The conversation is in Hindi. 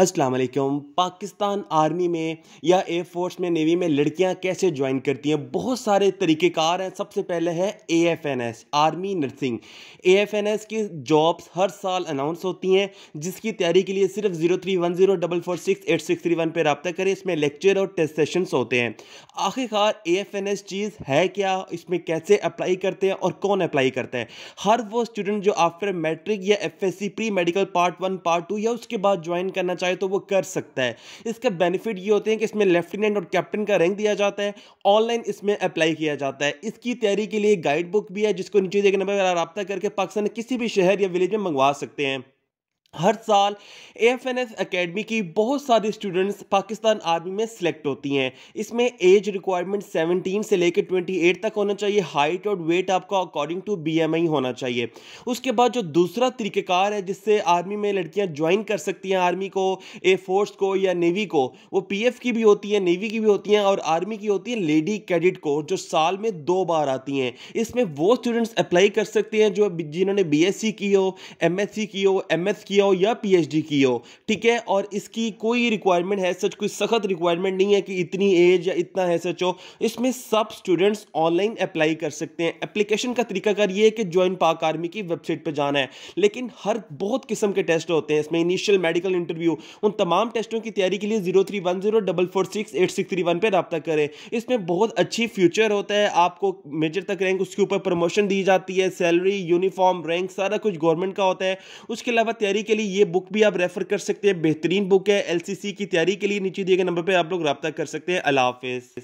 असलम पाकिस्तान आर्मी में या एयर फोर्स में नेवी में लड़कियां कैसे ज्वाइन करती हैं बहुत सारे तरीक़ेकार हैं सबसे पहले है A F N S army nursing A F N S की जॉब्स हर साल अनाउंस होती हैं जिसकी तैयारी के लिए सिर्फ zero three one zero double four six eight six three one पर रबता करें इसमें लेक्चर और टेस्ट सेशनस होते हैं आखिरकार ए एफ एन एस चीज़ है क्या इसमें कैसे अप्लाई करते हैं और कौन अप्लाई करता है हर वो स्टूडेंट जो आफ्टर मेट्रिक या F S C pre medical part one part two या उसके बाद ज्वाइन करना चाहे तो वो कर सकता है इसके बेनिफिट ये होते हैं कि इसमें लेफ्टिनेंट और कैप्टन का रैंक दिया जाता है ऑनलाइन इसमें अप्लाई किया जाता है इसकी तैयारी के लिए गाइड बुक भी है जिसको नीचे देखने पर रबा करके पाकिस्तान किसी भी शहर या विलेज में मंगवा सकते हैं हर साल A F N S academy की बहुत सारी स्टूडेंट्स पाकिस्तान आर्मी में सिलेक्ट होती हैं इसमें एज रिक्वायरमेंट 17 से लेकर 28 तक होना चाहिए हाइट और वेट आपका अकॉर्डिंग टू बीएमआई होना चाहिए उसके बाद जो दूसरा तरीक़ेकार है जिससे आर्मी में लड़कियां ज्वाइन कर सकती हैं आर्मी को एयर फोर्स को या नेवी को वो पी एफ की भी होती हैं नेवी की भी होती हैं और आर्मी की होती है लेडी कैडिट कोर्स जो साल में दो बार आती हैं इसमें वो स्टूडेंट्स अप्लाई कर सकते हैं जो जिन्होंने बी एस सी की हो एम एस सी की हो एम एस की हो या पीएचडी की हो ठीक है और इसकी कोई रिक्वायरमेंट है सच कोई सख्त रिक्वायरमेंट नहीं है कि इतनी एज या इतना है सच हो इसमें सब स्टूडेंट्स ऑनलाइन अप्लाई कर सकते हैं एप्लीकेशन का तरीकाकार ये है कि ज्वाइन पाक आर्मी की वेबसाइट पर जाना है लेकिन हर बहुत किस्म के टेस्ट होते हैं इसमें इनिशियल मेडिकल इंटरव्यू उन तमाम टेस्टों की तैयारी के लिए zero three one zero double four six eight six three one पर रबता करें इसमें बहुत अच्छी फ्यूचर होता है आपको मेजर तक रैंक उसके ऊपर प्रमोशन दी जाती है सैलरी यूनिफॉर्म रैंक सारा कुछ गवर्नमेंट का होता है उसके अलावा तैयारी के के लिए ये बुक भी आप रेफर कर सकते हैं बेहतरीन बुक है एलसीसी की तैयारी के लिए नीचे दिए गए नंबर पर आप लोग रब्ता कर सकते हैं अला हाफिज़